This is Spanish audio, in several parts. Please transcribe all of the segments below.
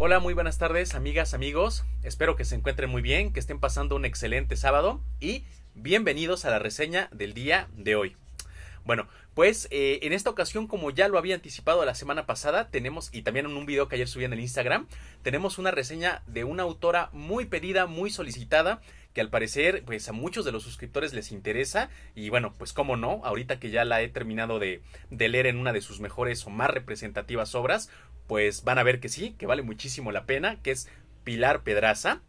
Hola, muy buenas tardes, amigas, amigos. Espero que se encuentren muy bien, que estén pasando un excelente sábado y bienvenidos a la reseña del día de hoy. Bueno, pues eh, en esta ocasión, como ya lo había anticipado la semana pasada, tenemos, y también en un video que ayer subí en el Instagram, tenemos una reseña de una autora muy pedida, muy solicitada, que al parecer pues a muchos de los suscriptores les interesa y bueno, pues cómo no, ahorita que ya la he terminado de, de leer en una de sus mejores o más representativas obras, pues van a ver que sí, que vale muchísimo la pena, que es Pilar Pedraza.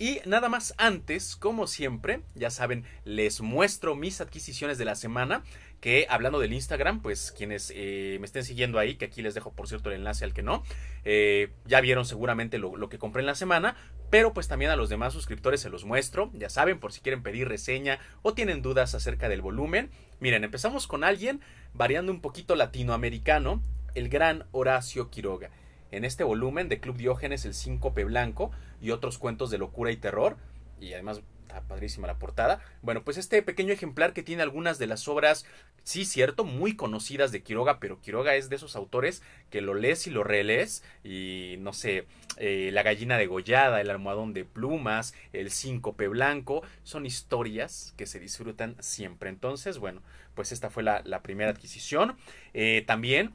Y nada más antes, como siempre, ya saben, les muestro mis adquisiciones de la semana. Que hablando del Instagram, pues quienes eh, me estén siguiendo ahí, que aquí les dejo por cierto el enlace al que no, eh, ya vieron seguramente lo, lo, que compré en la semana, pero pues también a los demás suscriptores se los muestro, ya saben, por si quieren pedir reseña o tienen dudas acerca del volumen. Miren, empezamos con alguien variando un poquito latinoamericano, el gran Horacio Quiroga en este volumen de Club Diógenes, El Síncope Blanco y otros cuentos de locura y terror. Y además está padrísima la portada. Bueno, pues este pequeño ejemplar que tiene algunas de las obras, sí, cierto, muy conocidas de Quiroga, pero Quiroga es de esos autores que lo lees y lo relees y no sé, eh, La gallina degollada, El almohadón de plumas, El síncope blanco, son historias que se disfrutan siempre. Entonces, bueno, pues esta fue la, primera adquisición. Eh, también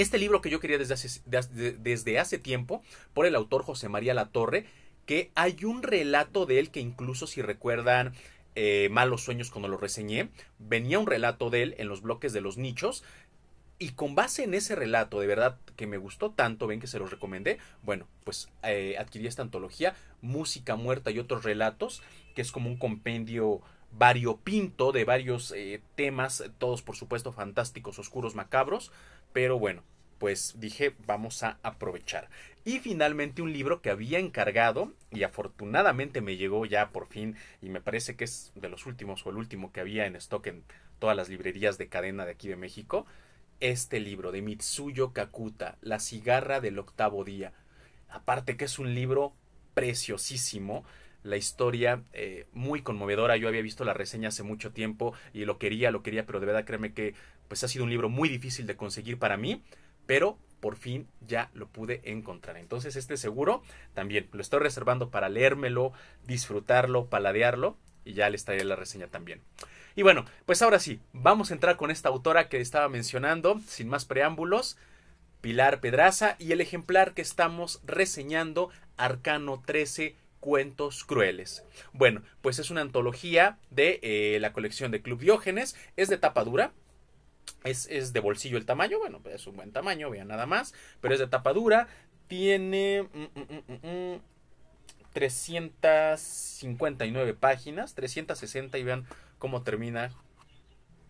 este libro que yo quería desde hace, desde hace tiempo, por el autor José María Latorre, que hay un relato de él que incluso si recuerdan eh, Malos Sueños cuando lo reseñé, venía un relato de él en los bloques de los nichos. Y con base en ese relato, de verdad, que me gustó tanto, ven que se los recomendé, bueno, pues eh, adquirí esta antología, Música Muerta y otros relatos, que es como un compendio variopinto de varios eh, temas, todos por supuesto fantásticos, oscuros, macabros, pero bueno, pues dije, vamos a aprovechar. Y finalmente un libro que había encargado y afortunadamente me llegó ya por fin y me parece que es de los últimos o el último que había en stock en todas las librerías de cadena de aquí de México, este libro de Mitsuyo Kakuta, La cigarra del octavo día. Aparte que es un libro preciosísimo, la historia eh, muy conmovedora. Yo había visto la reseña hace mucho tiempo y lo quería, lo quería, pero de verdad créeme que pues ha sido un libro muy difícil de conseguir para mí, pero por fin ya lo pude encontrar. Entonces este seguro también lo estoy reservando para leérmelo, disfrutarlo, paladearlo y ya les traeré la reseña también. Y bueno, pues ahora sí, vamos a entrar con esta autora que estaba mencionando, sin más preámbulos, Pilar Pedraza y el ejemplar que estamos reseñando, Arcano 13, Cuentos Crueles. Bueno, pues es una antología de eh, la colección de Club Diógenes, es de tapa dura, es, de bolsillo el tamaño, bueno, es un buen tamaño, vean nada más, pero es de tapa dura, tiene 359 mm, mm, mm, páginas, 360 y vean cómo termina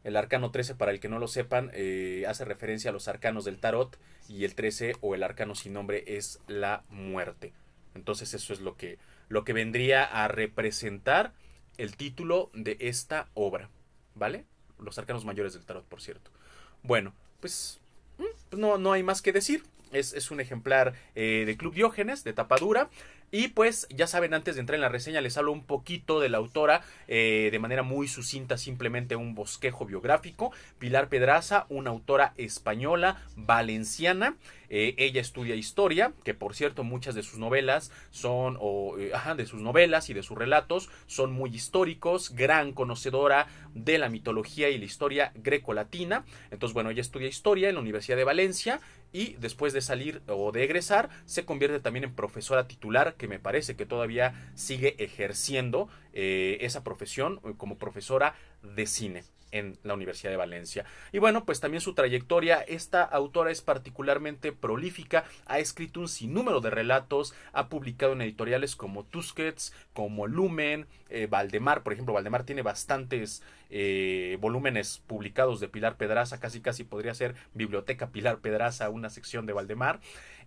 el arcano 13, para el que no lo sepan, eh, hace referencia a los arcanos del tarot y el 13 o el arcano sin nombre es la muerte. Entonces eso es lo que, lo que vendría a representar el título de esta obra, ¿vale? los arcanos mayores del tarot, por cierto. Bueno, pues, mm, pues no, no hay más que decir. Es, un ejemplar eh, de Club Diógenes, de tapadura. Y pues ya saben, antes de entrar en la reseña les hablo un poquito de la autora, eh, de manera muy sucinta, simplemente un bosquejo biográfico. Pilar Pedraza, una autora española, valenciana. Eh, ella estudia historia, que por cierto muchas de sus novelas son, o, eh, de sus novelas y de sus relatos son muy históricos, gran conocedora de la mitología y la historia grecolatina. Entonces, bueno, ella estudia historia en la Universidad de Valencia y después de salir o de egresar se convierte también en profesora titular, que me parece que todavía sigue ejerciendo eh, esa profesión como profesora de cine en la Universidad de Valencia. Y bueno, pues también su trayectoria, esta autora es particularmente prolífica, ha escrito un sinnúmero de relatos, ha publicado en editoriales como Tusquets, como Lumen, eh, Valdemar, por ejemplo, Valdemar tiene bastantes eh, volúmenes publicados de Pilar Pedraza, casi casi podría ser Biblioteca Pilar Pedraza, una sección de Valdemar.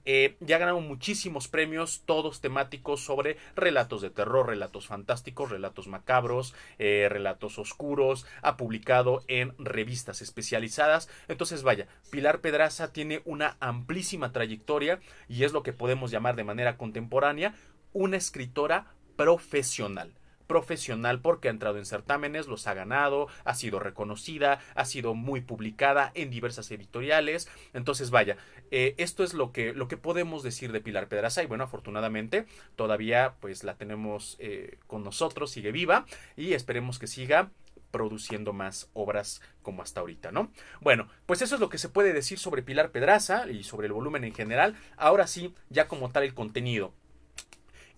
Eh, ya ganado muchísimos premios, todos temáticos sobre relatos de terror, relatos fantásticos, relatos macabros, eh, relatos oscuros, ha publicado en revistas especializadas. Entonces, vaya, Pilar Pedraza tiene una amplísima trayectoria y es lo que podemos llamar de manera contemporánea una escritora profesional profesional porque ha entrado en certámenes, los ha ganado, ha sido reconocida, ha sido muy publicada en diversas editoriales. Entonces, vaya, eh, esto es lo que, lo que podemos decir de Pilar Pedraza y bueno, afortunadamente todavía pues la tenemos eh, con nosotros, sigue viva y esperemos que siga produciendo más obras como hasta ahorita, ¿no? Bueno, pues eso es lo que se puede decir sobre Pilar Pedraza y sobre el volumen en general. Ahora sí, ya como tal el contenido.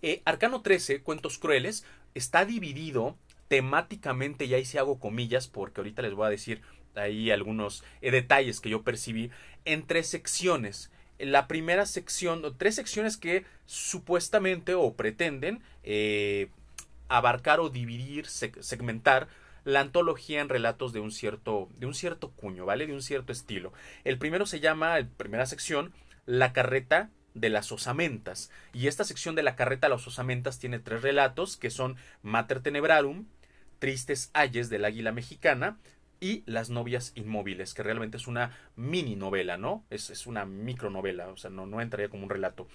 Eh, Arcano 13, Cuentos Crueles, está dividido temáticamente, y ahí sí hago comillas, porque ahorita les voy a decir ahí algunos eh, detalles que yo percibí, en tres secciones. La primera sección, o tres secciones que supuestamente o pretenden eh, abarcar o dividir, segmentar la antología en relatos de un cierto de un cierto cuño, ¿vale? De un cierto estilo. El primero se llama, la primera sección, La carreta de las osamentas. Y esta sección de la carreta de las osamentas tiene tres relatos que son Mater Tenebrarum, Tristes Ayes del Águila Mexicana y Las novias inmóviles, que realmente es una mini novela, ¿no? Es, una micronovela, o sea, no, no entraría como un relato.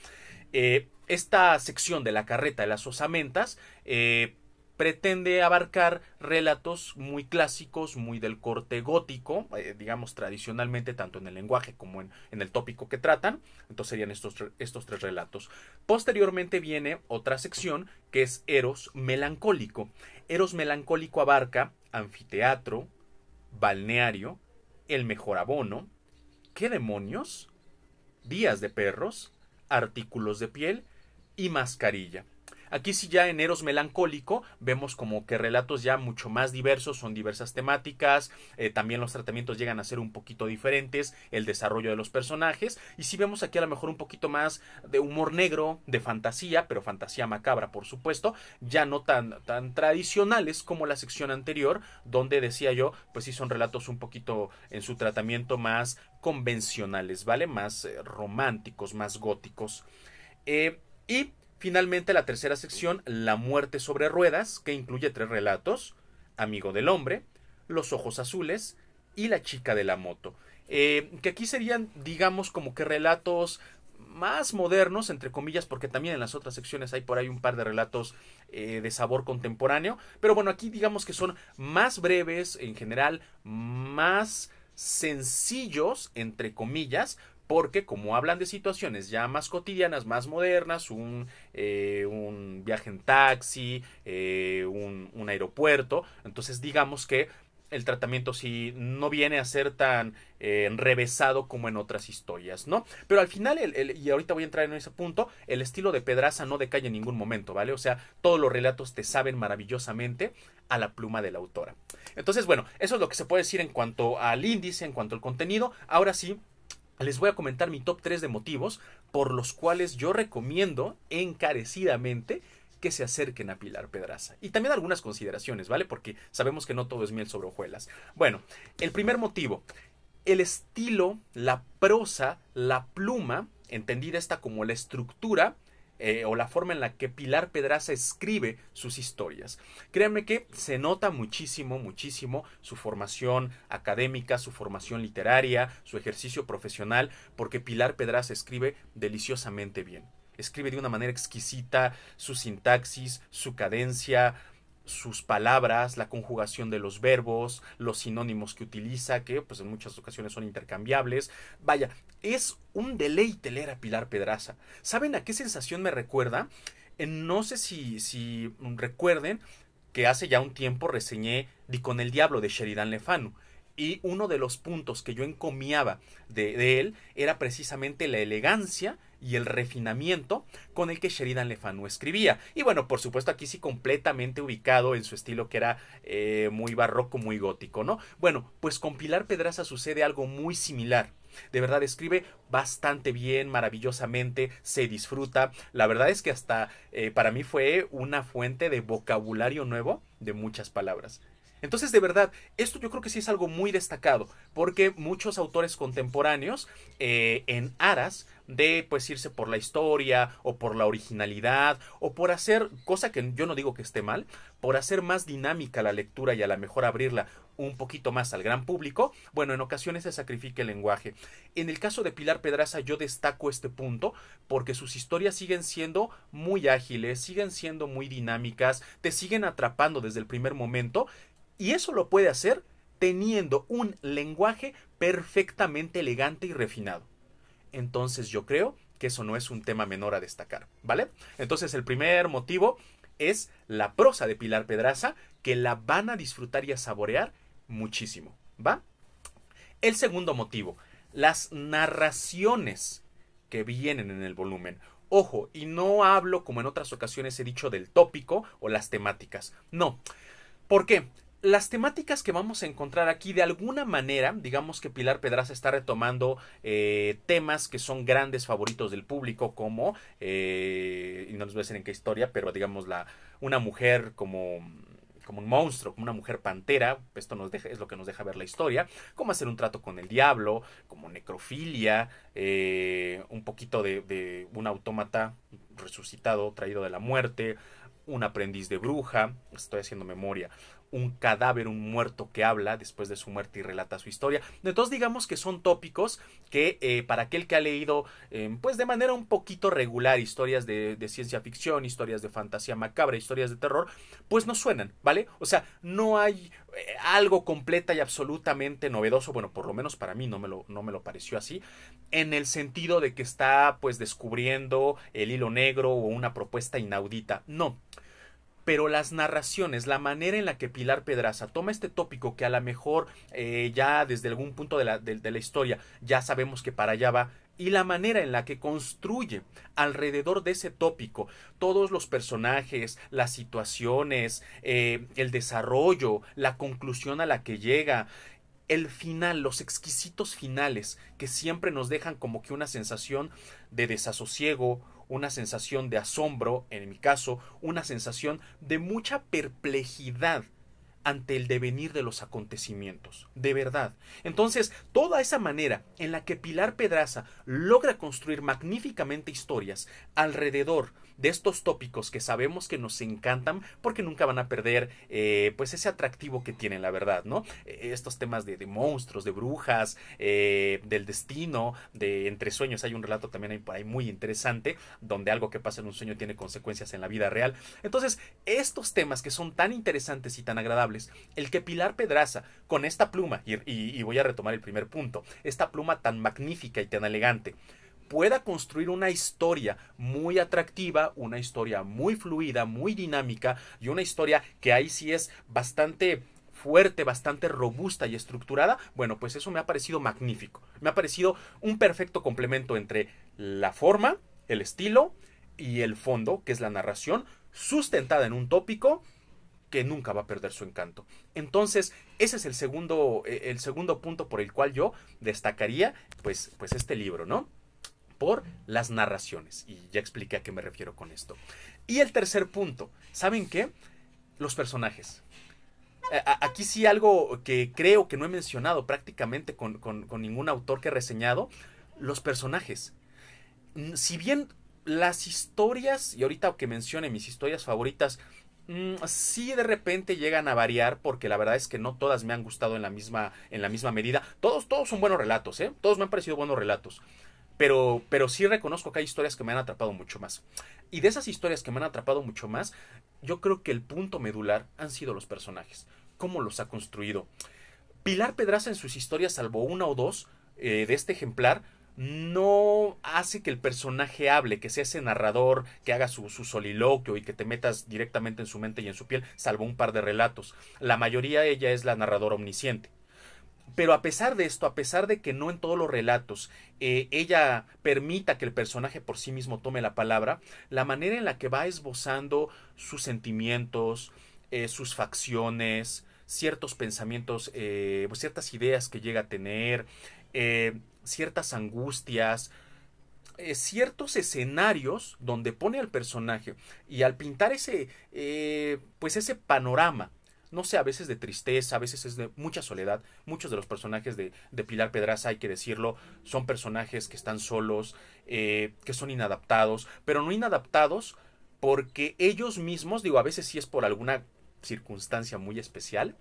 Eh, esta sección de la carreta de las osamentas eh, pretende abarcar relatos muy clásicos, muy del corte gótico, eh, digamos tradicionalmente tanto en el lenguaje como en, el tópico que tratan. Entonces serían estos, estos, tres relatos. Posteriormente viene otra sección que es Eros melancólico. Eros melancólico abarca anfiteatro, balneario, el mejor abono, ¿qué demonios? Días de perros, artículos de piel y mascarilla. Aquí sí ya en Eros Melancólico vemos como que relatos ya mucho más diversos, son diversas temáticas, eh, también los tratamientos llegan a ser un poquito diferentes, el desarrollo de los personajes, y si vemos aquí a lo mejor un poquito más de humor negro, de fantasía, pero fantasía macabra por supuesto, ya no tan, tan tradicionales como la sección anterior, donde decía yo, pues sí son relatos un poquito en su tratamiento más convencionales, ¿vale? Más eh, románticos, más góticos. Eh, y Finalmente, la tercera sección, La muerte sobre ruedas, que incluye tres relatos, Amigo del hombre, Los ojos azules y La chica de la moto. Eh, que aquí serían, digamos, como que relatos más modernos, entre comillas, porque también en las otras secciones hay por ahí un par de relatos eh, de sabor contemporáneo. Pero bueno, aquí digamos que son más breves, en general, más sencillos, entre comillas, porque como hablan de situaciones ya más cotidianas, más modernas, un, eh, viaje en taxi, eh, un, aeropuerto, entonces digamos que el tratamiento sí no viene a ser tan revesado eh, enrevesado como en otras historias, ¿no? Pero al final, y ahorita voy a entrar en ese punto, el estilo de Pedraza no decae en ningún momento, ¿vale? O sea, todos los relatos te saben maravillosamente a la pluma de la autora. Entonces, bueno, eso es lo que se puede decir en cuanto al índice, en cuanto al contenido. Ahora sí, les voy a comentar mi top 3 de motivos por los cuales yo recomiendo encarecidamente que se acerquen a Pilar Pedraza. Y también algunas consideraciones, ¿vale? Porque sabemos que no todo es miel sobre hojuelas. Bueno, el primer motivo, el estilo, la prosa, la pluma, entendida esta como la estructura eh, o la forma en la que Pilar Pedraza escribe sus historias. Créanme que se nota muchísimo, muchísimo su formación académica, su formación literaria, su ejercicio profesional, porque Pilar Pedraza escribe deliciosamente bien escribe de una manera exquisita, su sintaxis, su cadencia, sus palabras, la conjugación de los verbos, los sinónimos que utiliza, que pues en muchas ocasiones son intercambiables. Vaya, es un deleite leer a Pilar Pedraza. ¿Saben a qué sensación me recuerda? No sé si, si recuerden que hace ya un tiempo reseñé Di con el Diablo de Sheridan Lefanu. Y uno de los puntos que yo encomiaba de, de él era precisamente la elegancia y el refinamiento con el que Sheridan Le Fanu escribía. Y bueno, por supuesto aquí sí completamente ubicado en su estilo que era eh, muy barroco, muy gótico, ¿no? Bueno, pues con Pilar Pedraza sucede algo muy similar. De verdad escribe bastante bien, maravillosamente, se disfruta. La verdad es que hasta eh, para mí fue una fuente de vocabulario nuevo de muchas palabras. Entonces, de verdad, esto yo creo que sí es algo muy destacado, porque muchos autores contemporáneos, eh, en aras de pues irse por la historia o por la originalidad o por hacer, cosa que yo no digo que esté mal, por hacer más dinámica la lectura y a lo mejor abrirla un poquito más al gran público, bueno, en ocasiones se sacrifica el lenguaje. En el caso de Pilar Pedraza yo destaco este punto porque sus historias siguen siendo muy ágiles, siguen siendo muy dinámicas, te siguen atrapando desde el primer momento y eso lo puede hacer teniendo un lenguaje perfectamente elegante y refinado. Entonces yo creo que eso no es un tema menor a destacar, ¿vale? Entonces el primer motivo es la prosa de Pilar Pedraza, que la van a disfrutar y a saborear muchísimo, ¿va? El segundo motivo, las narraciones que vienen en el volumen. Ojo, y no hablo como en otras ocasiones he dicho del tópico o las temáticas. No. ¿Por qué? las temáticas que vamos a encontrar aquí, de alguna manera, digamos que Pilar Pedraza está retomando eh, temas que son grandes favoritos del público, como, eh, y no les voy a decir en qué historia, pero digamos, la, una mujer como como un monstruo, como una mujer pantera, esto nos deja, es lo que nos deja ver la historia, cómo hacer un trato con el diablo, como necrofilia, eh, un poquito de, de un autómata resucitado, traído de la muerte, un aprendiz de bruja, estoy haciendo memoria, un cadáver, un muerto que habla después de su muerte y relata su historia. Entonces digamos que son tópicos que eh, para aquel que ha leído eh, pues de manera un poquito regular historias de, ciencia ficción, historias de fantasía macabra, historias de terror, pues no suenan, ¿vale? O sea, no hay eh, algo completa y absolutamente novedoso, bueno, por lo menos para mí no me lo, no me lo pareció así, en el sentido de que está pues descubriendo el hilo negro o una propuesta inaudita, no pero las narraciones, la manera en la que Pilar Pedraza toma este tópico que a lo mejor eh, ya desde algún punto de la, historia ya sabemos que para allá va, y la manera en la que construye alrededor de ese tópico todos los personajes, las situaciones, eh, el desarrollo, la conclusión a la que llega, el final, los exquisitos finales, que siempre nos dejan como que una sensación de desasosiego, una sensación de asombro, en mi caso, una sensación de mucha perplejidad ante el devenir de los acontecimientos, de verdad. Entonces, toda esa manera en la que Pilar Pedraza logra construir magníficamente historias alrededor de estos tópicos que sabemos que nos encantan porque nunca van a perder eh, pues ese atractivo que tienen, la verdad, ¿no? E, estos temas de, monstruos, de brujas, eh, del destino, de entre sueños. Hay un relato también ahí por ahí muy interesante donde algo que pasa en un sueño tiene consecuencias en la vida real. Entonces, estos temas que son tan interesantes y tan agradables, el que Pilar Pedraza con esta pluma, y voy a retomar el primer punto, esta pluma tan magnífica y tan elegante, pueda construir una historia muy atractiva, una historia muy fluida, muy dinámica y una historia que ahí sí es bastante fuerte, bastante robusta y estructurada, bueno, pues eso me ha parecido magnífico. Me ha parecido un perfecto complemento entre la forma, el estilo y el fondo, que es la narración, sustentada en un tópico que nunca va a perder su encanto. Entonces, ese es el segundo, eh, el segundo punto por el cual yo destacaría, pues, pues este libro, ¿no? por las narraciones. Y ya expliqué a qué me refiero con esto. Y el tercer punto, ¿saben qué? Los personajes. Eh, aquí sí algo que creo que no he mencionado prácticamente con, ningún autor que he reseñado, los personajes. Si bien las historias, y ahorita que mencione mis historias favoritas, mm, sí de repente llegan a variar porque la verdad es que no todas me han gustado en la misma en la misma medida. Todos todos son buenos relatos, ¿eh? Todos me han parecido buenos relatos. Pero, sí reconozco que hay historias que me han atrapado mucho más. Y de esas historias que me han atrapado mucho más, yo creo que el punto medular han sido los personajes, cómo los ha construido. Pilar Pedraza en sus historias, salvo una o dos eh, de este ejemplar, no hace que el personaje hable, que sea ese narrador, que haga su, su, soliloquio y que te metas directamente en su mente y en su piel, salvo un par de relatos. La mayoría de ella es la narradora omnisciente. Pero a pesar de esto, a pesar de que no en todos los relatos eh, ella permita que el personaje por sí mismo tome la palabra, la manera en la que va esbozando sus sentimientos, eh, sus facciones, ciertos pensamientos, eh, pues ciertas ideas que llega a tener, ciertas angustias, ciertos escenarios donde pone al personaje y al pintar ese, pues ese panorama no sé, a veces de tristeza, a veces es de mucha soledad. Muchos de los personajes de, Pilar Pedraza, hay que decirlo, son personajes que están solos, eh, que son inadaptados, pero no inadaptados porque ellos mismos, digo, a veces sí es por alguna circunstancia muy especial,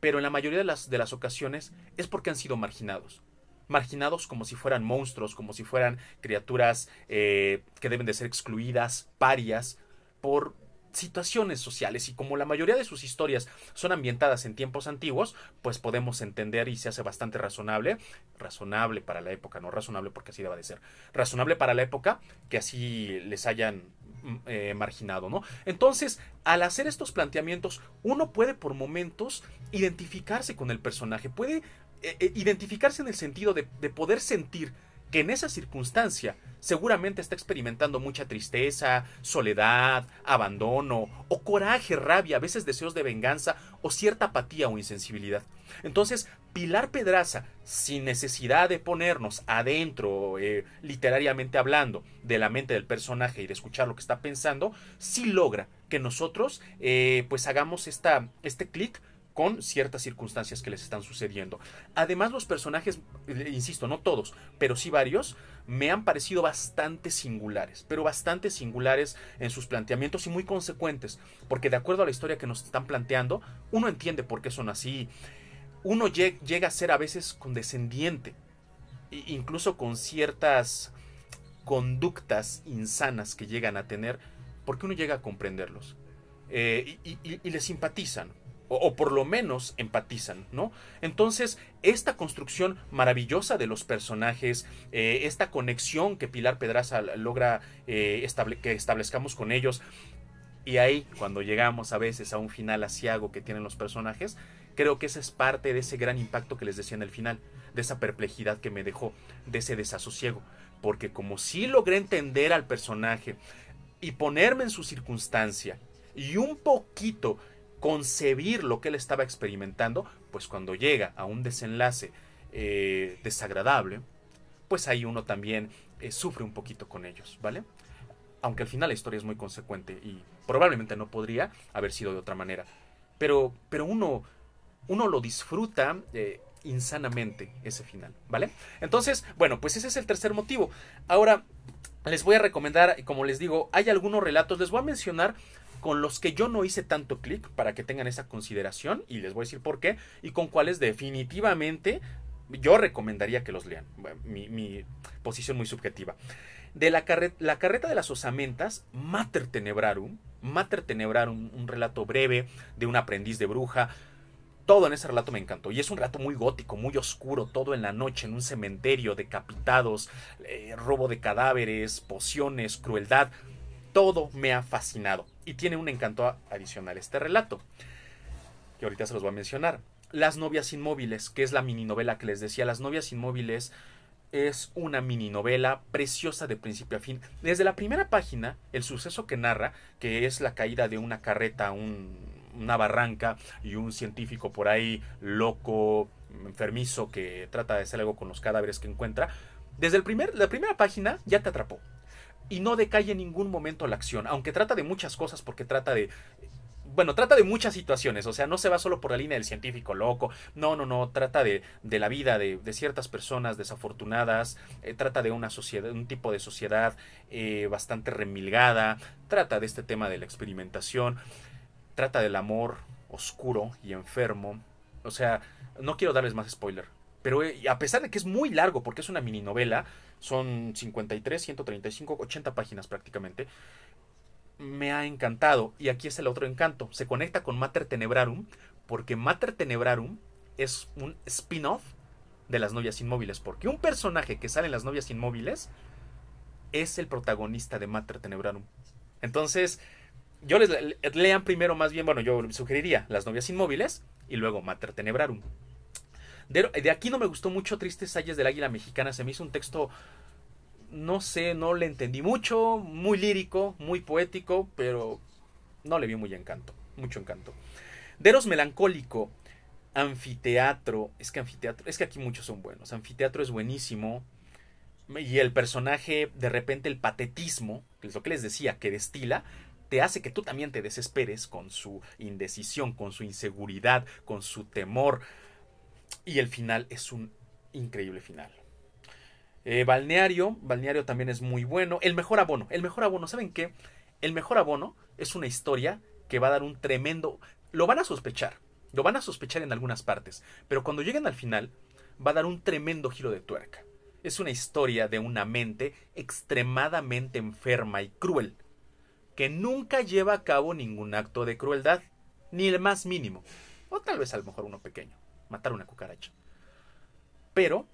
pero en la mayoría de las, de las ocasiones es porque han sido marginados. Marginados como si fueran monstruos, como si fueran criaturas eh, que deben de ser excluidas, parias, por situaciones sociales y como la mayoría de sus historias son ambientadas en tiempos antiguos, pues podemos entender y se hace bastante razonable, razonable para la época, no razonable porque así deba de ser, razonable para la época que así les hayan mm, eh, marginado, ¿no? Entonces, al hacer estos planteamientos, uno puede por momentos identificarse con el personaje, puede eh, eh, identificarse en el sentido de, de poder sentir que en esa circunstancia seguramente está experimentando mucha tristeza, soledad, abandono, o coraje, rabia, a veces deseos de venganza, o cierta apatía o insensibilidad. Entonces, Pilar Pedraza, sin necesidad de ponernos adentro, eh, literariamente hablando, de la mente del personaje y de escuchar lo que está pensando, sí logra que nosotros eh, pues hagamos esta, este clic con ciertas circunstancias que les están sucediendo. Además, los personajes, eh, insisto, no todos, pero sí varios, me han parecido bastante singulares, pero bastante singulares en sus planteamientos y muy consecuentes, porque de acuerdo a la historia que nos están planteando, uno entiende por qué son así. Uno llega a ser a veces condescendiente, incluso con ciertas conductas insanas que llegan a tener, porque uno llega a comprenderlos eh, y, les simpatizan o, por lo menos empatizan, ¿no? Entonces, esta construcción maravillosa de los personajes, eh, esta conexión que Pilar Pedraza logra eh, que establezcamos con ellos, y ahí, cuando llegamos a veces a un final asiago que tienen los personajes, creo que esa es parte de ese gran impacto que les decía en el final, de esa perplejidad que me dejó, de ese desasosiego. Porque como si logré entender al personaje y ponerme en su circunstancia, y un poquito concebir lo que él estaba experimentando, pues cuando llega a un desenlace eh, desagradable, pues ahí uno también eh, sufre un poquito con ellos, ¿vale? Aunque al final la historia es muy consecuente y probablemente no podría haber sido de otra manera. Pero, pero uno, uno lo disfruta eh, insanamente ese final, ¿vale? Entonces, bueno, pues ese es el tercer motivo. Ahora, les voy a recomendar, como les digo, hay algunos relatos, les voy a mencionar con los que yo no hice tanto clic para que tengan esa consideración y les voy a decir por qué y con cuáles definitivamente yo recomendaría que los lean. mi, posición muy subjetiva. De la, la, carreta de las osamentas, Mater Tenebrarum, Mater Tenebrarum, un relato breve de un aprendiz de bruja. Todo en ese relato me encantó. Y es un relato muy gótico, muy oscuro, todo en la noche, en un cementerio, decapitados, eh, robo de cadáveres, pociones, crueldad. Todo me ha fascinado y tiene un encanto adicional este relato, que ahorita se los voy a mencionar. Las novias inmóviles, que es la mininovela que les decía, Las novias inmóviles es una mininovela preciosa de principio a fin. Desde la primera página, el suceso que narra, que es la caída de una carreta, una barranca y un científico por ahí loco, enfermizo, que trata de hacer algo con los cadáveres que encuentra, desde el primer, la primera página ya te atrapó, y no decae en ningún momento la acción, aunque trata de muchas cosas porque trata de bueno, trata de muchas situaciones, o sea, no se va solo por la línea del científico loco, no, no, no, trata de, de la vida de, de, ciertas personas desafortunadas, eh, trata de una sociedad, un tipo de sociedad eh, bastante remilgada, trata de este tema de la experimentación, trata del amor oscuro y enfermo, o sea, no quiero darles más spoiler, pero eh, a pesar de que es muy largo porque es una mini novela, son 53, 135, 80 páginas prácticamente. Me ha encantado. Y aquí es el otro encanto. Se conecta con Mater Tenebrarum porque Mater Tenebrarum es un spin-off de las novias inmóviles. Porque un personaje que sale en las novias inmóviles es el protagonista de Mater Tenebrarum. Entonces, yo les lean primero más bien, bueno, yo sugeriría las novias inmóviles y luego Mater Tenebrarum. De, aquí no me gustó mucho Tristes Salles del Águila Mexicana. Se me hizo un texto, no sé, no le entendí mucho, muy lírico, muy poético, pero no le vi muy encanto, mucho encanto. Deros Melancólico, Anfiteatro, es que Anfiteatro, es que aquí muchos son buenos. Anfiteatro es buenísimo. Y el personaje, de repente, el patetismo, que es lo que les decía, que destila, te hace que tú también te desesperes con su indecisión, con su inseguridad, con su temor, y el final es un increíble final. Eh, balneario, balneario también es muy bueno. El mejor abono, el mejor abono, ¿saben qué? El mejor abono es una historia que va a dar un tremendo... Lo van a sospechar, lo van a sospechar en algunas partes, pero cuando lleguen al final va a dar un tremendo giro de tuerca. Es una historia de una mente extremadamente enferma y cruel, que nunca lleva a cabo ningún acto de crueldad, ni el más mínimo, o tal vez a lo mejor uno pequeño matar una cucaracha. Pero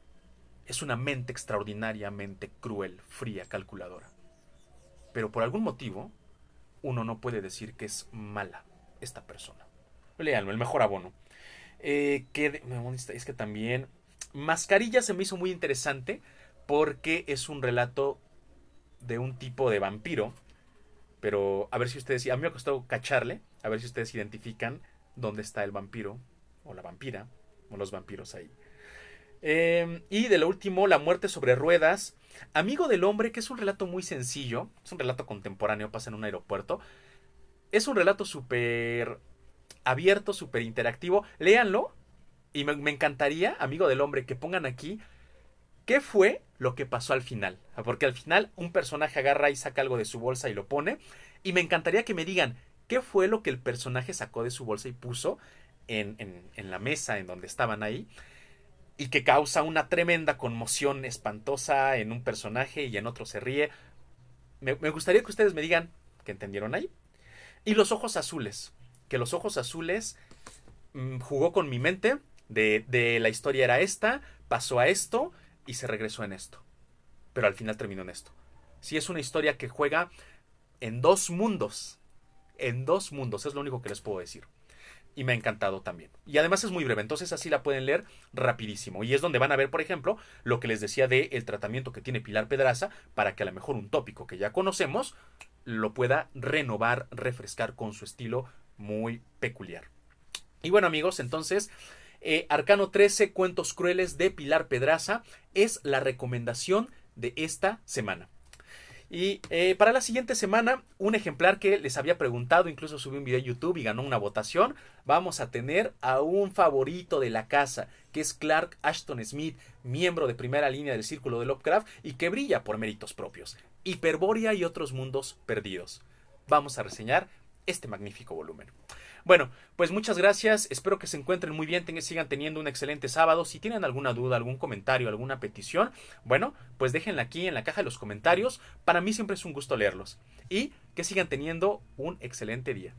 es una mente extraordinariamente cruel, fría, calculadora. Pero por algún motivo, uno no puede decir que es mala esta persona. Leanlo, el mejor abono. Eh, que, es que también. Mascarilla se me hizo muy interesante porque es un relato de un tipo de vampiro. Pero a ver si ustedes. A mí me ha costado cacharle. A ver si ustedes identifican dónde está el vampiro o la vampira los vampiros ahí. Em, y de lo último, La muerte sobre ruedas. Amigo del hombre, que es un relato muy sencillo. Es un relato contemporáneo, pasa en un aeropuerto. Es un relato súper abierto, súper interactivo. Léanlo. Y me, encantaría, amigo del hombre, que pongan aquí qué fue lo que pasó al final. Porque al final un personaje agarra y saca algo de su bolsa y lo pone. Y me encantaría que me digan qué fue lo que el personaje sacó de su bolsa y puso en, la mesa en donde estaban ahí y que causa una tremenda conmoción espantosa en un personaje y en otro se ríe. Me, gustaría que ustedes me digan que entendieron ahí. Y los ojos azules, que los ojos azules mm, jugó con mi mente de, de la historia era esta, pasó a esto y se regresó en esto. Pero al final terminó en esto. si es una historia que juega en dos mundos. En dos mundos, es lo único que les puedo decir y me ha encantado también. Y además es muy breve, entonces así la pueden leer rapidísimo. Y es donde van a ver, por ejemplo, lo que les decía de el tratamiento que tiene Pilar Pedraza para que a lo mejor un tópico que ya conocemos lo pueda renovar, refrescar con su estilo muy peculiar. Y bueno amigos, entonces eh, Arcano 13, Cuentos Crueles de Pilar Pedraza es la recomendación de esta semana. Y eh, para la siguiente semana, un ejemplar que les había preguntado, incluso subí un video a YouTube y ganó una votación, vamos a tener a un favorito de la casa, que es Clark Ashton Smith, miembro de primera línea del Círculo de Lovecraft y que brilla por méritos propios. Hiperbórea y otros mundos perdidos. Vamos a reseñar este magnífico volumen. Bueno, pues muchas gracias, espero que se encuentren muy bien, que sigan teniendo un excelente sábado. Si tienen alguna duda, algún comentario, alguna petición, bueno, pues déjenla aquí en la caja de los comentarios. Para mí siempre es un gusto leerlos. Y que sigan teniendo un excelente día.